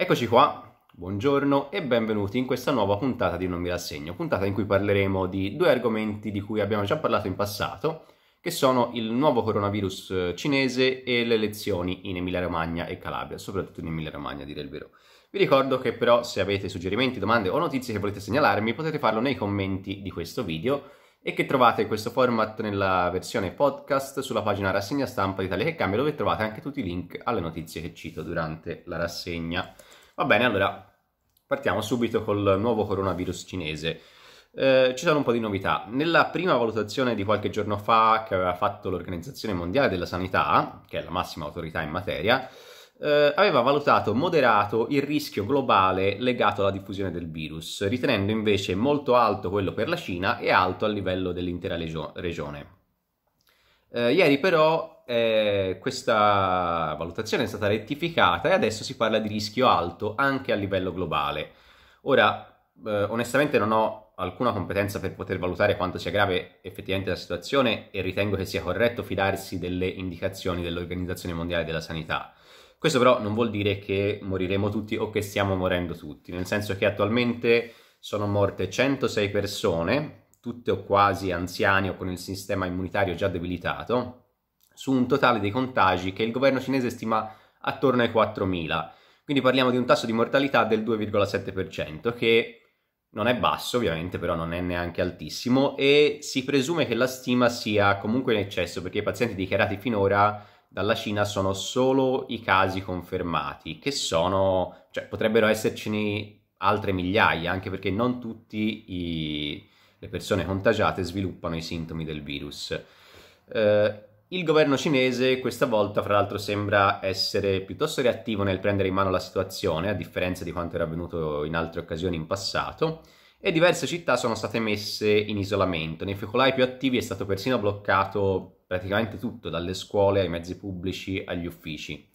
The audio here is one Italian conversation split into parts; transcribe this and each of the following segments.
Eccoci qua, buongiorno e benvenuti in questa nuova puntata di Non mi rassegno, puntata in cui parleremo di due argomenti di cui abbiamo già parlato in passato, che sono il nuovo coronavirus eh, cinese e le elezioni in Emilia-Romagna e Calabria, soprattutto in Emilia-Romagna dire il vero. Vi ricordo che però se avete suggerimenti, domande o notizie che volete segnalarmi potete farlo nei commenti di questo video e che trovate questo format nella versione podcast sulla pagina rassegna stampa di Italia che cambia dove trovate anche tutti i link alle notizie che cito durante la rassegna. Va bene, allora partiamo subito col nuovo coronavirus cinese. Eh, ci sono un po' di novità. Nella prima valutazione di qualche giorno fa che aveva fatto l'Organizzazione Mondiale della Sanità, che è la massima autorità in materia, eh, aveva valutato moderato il rischio globale legato alla diffusione del virus, ritenendo invece molto alto quello per la Cina e alto a livello dell'intera legio- regione. Eh, ieri però eh, questa valutazione è stata rettificata e adesso si parla di rischio alto anche a livello globale. Ora, eh, onestamente non ho alcuna competenza per poter valutare quanto sia grave effettivamente la situazione e ritengo che sia corretto fidarsi delle indicazioni dell'Organizzazione Mondiale della Sanità. Questo però non vuol dire che moriremo tutti o che stiamo morendo tutti, nel senso che attualmente sono morte 106 persone, tutte o quasi anziani o con il sistema immunitario già debilitato, su un totale dei contagi che il governo cinese stima attorno ai 4.000. Quindi parliamo di un tasso di mortalità del 2,7%, che non è basso ovviamente, però non è neanche altissimo, e si presume che la stima sia comunque in eccesso, perché i pazienti dichiarati finora dalla Cina sono solo i casi confermati, che sono, cioè potrebbero essercene altre migliaia, anche perché non tutte le persone contagiate sviluppano i sintomi del virus. Eh, il governo cinese questa volta, fra l'altro, sembra essere piuttosto reattivo nel prendere in mano la situazione, a differenza di quanto era avvenuto in altre occasioni in passato, e diverse città sono state messe in isolamento. Nei focolai più attivi è stato persino bloccato praticamente tutto, dalle scuole ai mezzi pubblici agli uffici.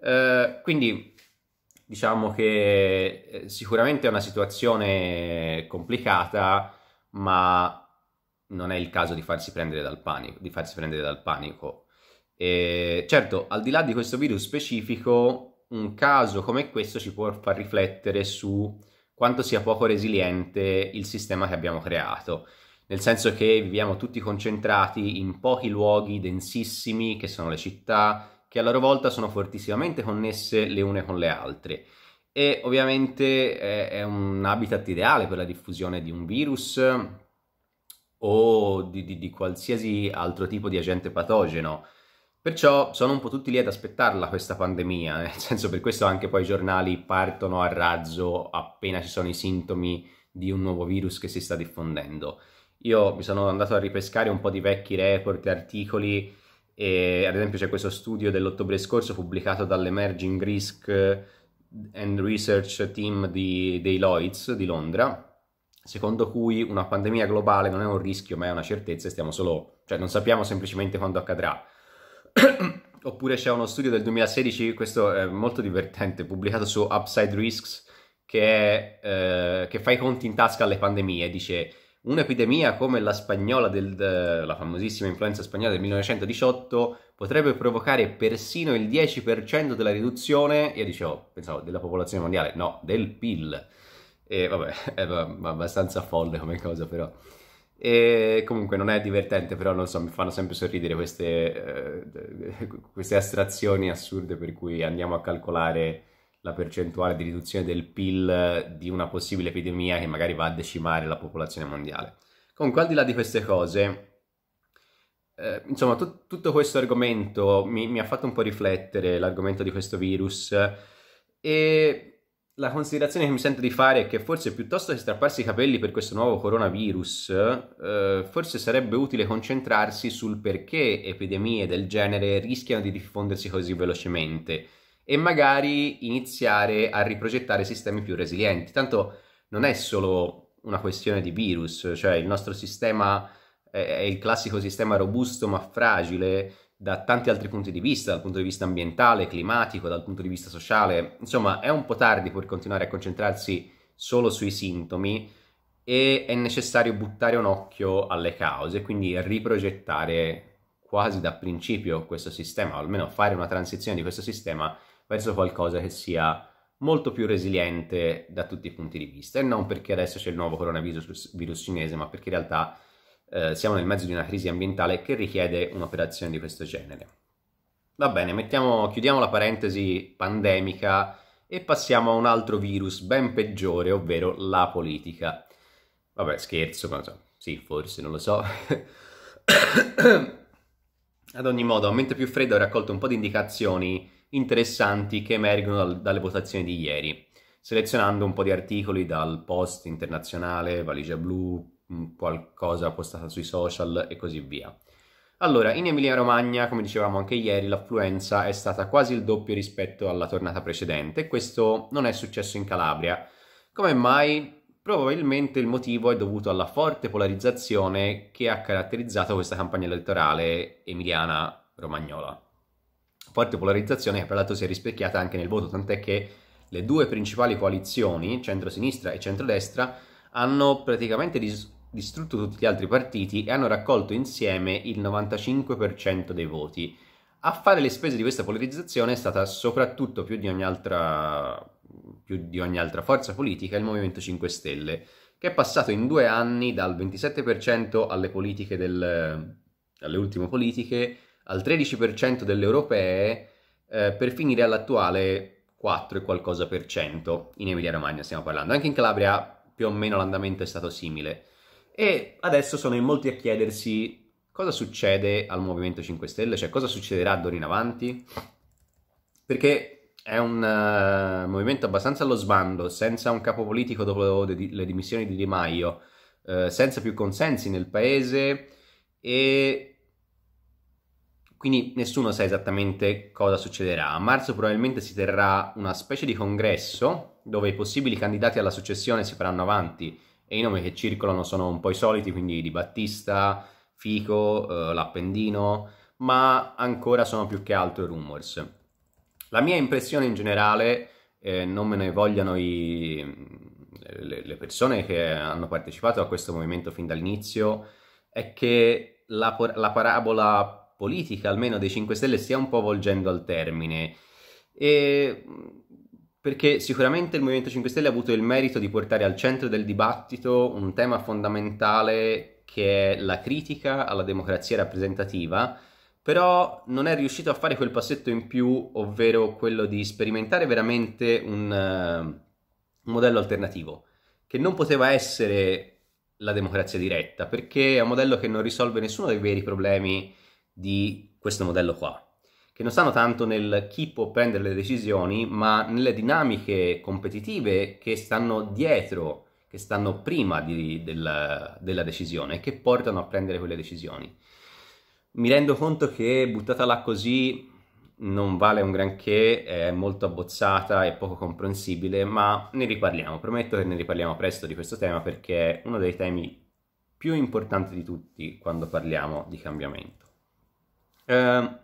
Eh, quindi diciamo che eh, sicuramente è una situazione complicata, ma non è il caso di farsi prendere dal panico, prendere dal panico. E certo, al di là di questo virus specifico, un caso come questo ci può far riflettere su quanto sia poco resiliente il sistema che abbiamo creato, nel senso che viviamo tutti concentrati in pochi luoghi densissimi che sono le città, che a loro volta sono fortissimamente connesse le une con le altre e ovviamente eh, è, un habitat ideale per la diffusione di un virus o di, di, di qualsiasi altro tipo di agente patogeno. Perciò sono un po' tutti lì ad aspettarla questa pandemia, eh, nel senso per questo anche poi i giornali partono a razzo appena ci sono i sintomi di un nuovo virus che si sta diffondendo. Io mi sono andato a ripescare un po' di vecchi report e articoli e ad esempio c'è questo studio dell'ottobre scorso pubblicato dall'Emerging Risk and Research Team di, dei Lloyds di Londra secondo cui una pandemia globale non è un rischio ma è una certezza e stiamo solo, cioè non sappiamo semplicemente quando accadrà. Oppure c'è uno studio del 2016, questo è molto divertente, pubblicato su Upside Risks, che, è, eh, che fa i conti in tasca alle pandemie, dice un'epidemia come la spagnola, del, eh, la famosissima influenza spagnola del 1918, potrebbe provocare persino il 10% della riduzione, io dicevo, pensavo, della popolazione mondiale, no, del PIL e vabbè, è abbastanza folle come cosa, però. E comunque non è divertente, però non so, mi fanno sempre sorridere queste, eh, queste astrazioni assurde per cui andiamo a calcolare la percentuale di riduzione del PIL di una possibile epidemia che magari va a decimare la popolazione mondiale. Comunque, al di là di queste cose, eh, insomma, t- tutto questo argomento mi-, mi ha fatto un po' riflettere, l'argomento di questo virus, e la considerazione che mi sento di fare è che forse piuttosto che strapparsi i capelli per questo nuovo coronavirus, eh, forse sarebbe utile concentrarsi sul perché epidemie del genere rischiano di diffondersi così velocemente e magari iniziare a riprogettare sistemi più resilienti. Tanto non è solo una questione di virus, cioè il nostro sistema è il classico sistema robusto ma fragile da tanti altri punti di vista, dal punto di vista ambientale, climatico, dal punto di vista sociale. Insomma, è un po' tardi per continuare a concentrarsi solo sui sintomi e è necessario buttare un occhio alle cause, quindi riprogettare quasi da principio questo sistema, o almeno fare una transizione di questo sistema verso qualcosa che sia molto più resiliente da tutti i punti di vista e non perché adesso c'è il nuovo coronavirus virus cinese, ma perché in realtà eh, siamo nel mezzo di una crisi ambientale che richiede un'operazione di questo genere. Va bene, mettiamo, chiudiamo la parentesi pandemica e passiamo a un altro virus ben peggiore, ovvero la politica. Vabbè, scherzo, ma so, sì, forse, non lo so. Ad ogni modo, a mente più fredda ho raccolto un po' di indicazioni interessanti che emergono dal, dalle votazioni di ieri selezionando un po' di articoli dal Post Internazionale, Valigia Blu, qualcosa postata sui social e così via. Allora, in Emilia-Romagna, come dicevamo anche ieri, l'affluenza è stata quasi il doppio rispetto alla tornata precedente. Questo non è successo in Calabria. Come mai? Probabilmente il motivo è dovuto alla forte polarizzazione che ha caratterizzato questa campagna elettorale emiliana-romagnola. Forte polarizzazione che, peraltro, si è rispecchiata anche nel voto, tant'è che le due principali coalizioni, centro-sinistra e centrodestra, hanno praticamente dis- distrutto tutti gli altri partiti e hanno raccolto insieme il 95% dei voti. A fare le spese di questa polarizzazione è stata soprattutto più di ogni altra, di ogni altra forza politica il Movimento 5 Stelle, che è passato in due anni dal 27% alle, politiche del, alle ultime politiche al 13% delle europee eh, per finire all'attuale 4 e qualcosa per cento in Emilia Romagna stiamo parlando. Anche in Calabria più o meno l'andamento è stato simile. E adesso sono in molti a chiedersi cosa succede al Movimento 5 Stelle, cioè cosa succederà d'ora in avanti, perché è un uh, movimento abbastanza allo sbando, senza un capo politico dopo le dimissioni di Di Maio, uh, senza più consensi nel paese e quindi nessuno sa esattamente cosa succederà. A marzo probabilmente si terrà una specie di congresso dove i possibili candidati alla successione si faranno avanti e i nomi che circolano sono un po' i soliti, quindi Di Battista, Fico, eh, l'Appendino, ma ancora sono più che altro rumors. La mia impressione in generale, eh, non me ne vogliano i, le, le persone che hanno partecipato a questo movimento fin dall'inizio, è che la, la parabola politica, almeno dei 5 Stelle, stia un po' volgendo al termine. E perché sicuramente il Movimento 5 Stelle ha avuto il merito di portare al centro del dibattito un tema fondamentale che è la critica alla democrazia rappresentativa, però non è riuscito a fare quel passetto in più, ovvero quello di sperimentare veramente un, uh, un modello alternativo, che non poteva essere la democrazia diretta, perché è un modello che non risolve nessuno dei veri problemi di questo modello qua, che non stanno tanto nel chi può prendere le decisioni, ma nelle dinamiche competitive che stanno dietro, che stanno prima di, della, della decisione, che portano a prendere quelle decisioni. Mi rendo conto che buttata là così non vale un granché, è molto abbozzata e poco comprensibile, ma ne riparliamo. Prometto che ne riparliamo presto di questo tema perché è uno dei temi più importanti di tutti quando parliamo di cambiamento. Eh,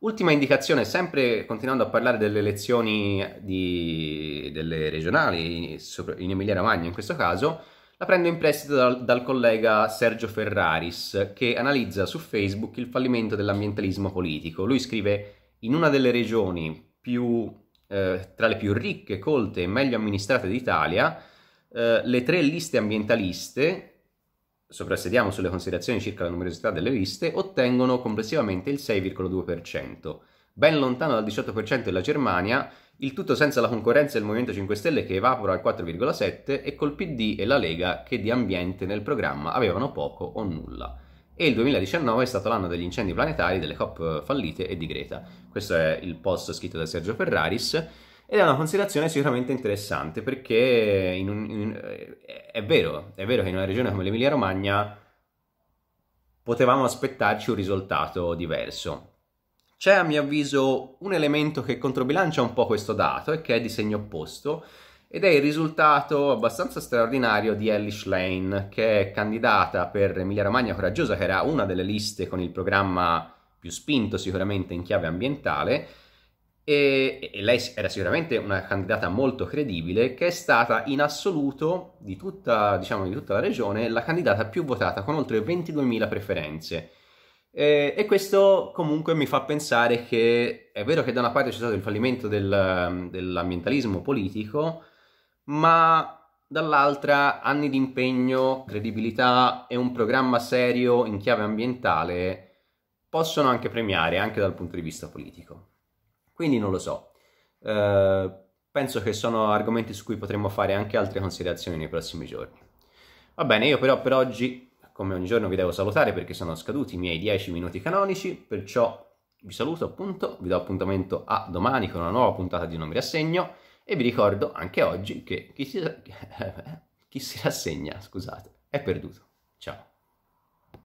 ultima indicazione, sempre continuando a parlare delle elezioni di, delle regionali, in Emilia Romagna in questo caso, la prendo in prestito dal, dal collega Sergio Ferraris, che analizza su Facebook il fallimento dell'ambientalismo politico. Lui scrive, in una delle regioni più eh, tra le più ricche, colte e meglio amministrate d'Italia, eh, le tre liste ambientaliste soprassediamo sulle considerazioni circa la numerosità delle liste, ottengono complessivamente il 6,2%, ben lontano dal 18% della Germania, il tutto senza la concorrenza del Movimento 5 Stelle che evapora al 4,7% e col PD e la Lega che di ambiente nel programma avevano poco o nulla. E il 2019 è stato l'anno degli incendi planetari, delle COP fallite e di Greta. Questo è il post scritto da Sergio Ferraris. Ed è una considerazione sicuramente interessante perché in un, in, è vero, è vero che in una regione come l'Emilia-Romagna potevamo aspettarci un risultato diverso. C'è a mio avviso un elemento che controbilancia un po' questo dato e che è di segno opposto ed è il risultato abbastanza straordinario di Elish Lane che è candidata per Emilia Romagna Coraggiosa che era una delle liste con il programma più spinto sicuramente in chiave ambientale e, e, lei era sicuramente una candidata molto credibile che è stata in assoluto di tutta, diciamo, di tutta la regione la candidata più votata con oltre 22.000 preferenze e, e, questo comunque mi fa pensare che è vero che da una parte c'è stato il fallimento del, dell'ambientalismo politico ma dall'altra anni di impegno, credibilità e un programma serio in chiave ambientale possono anche premiare anche dal punto di vista politico. Quindi non lo so. Eh, penso che sono argomenti su cui potremmo fare anche altre considerazioni nei prossimi giorni. Va bene, io però per oggi, come ogni giorno, vi devo salutare perché sono scaduti i miei 10 minuti canonici, perciò vi saluto appunto, vi do appuntamento a domani con una nuova puntata di Non mi rassegno e vi ricordo anche oggi che chi si, chi si rassegna, scusate, è perduto. Ciao.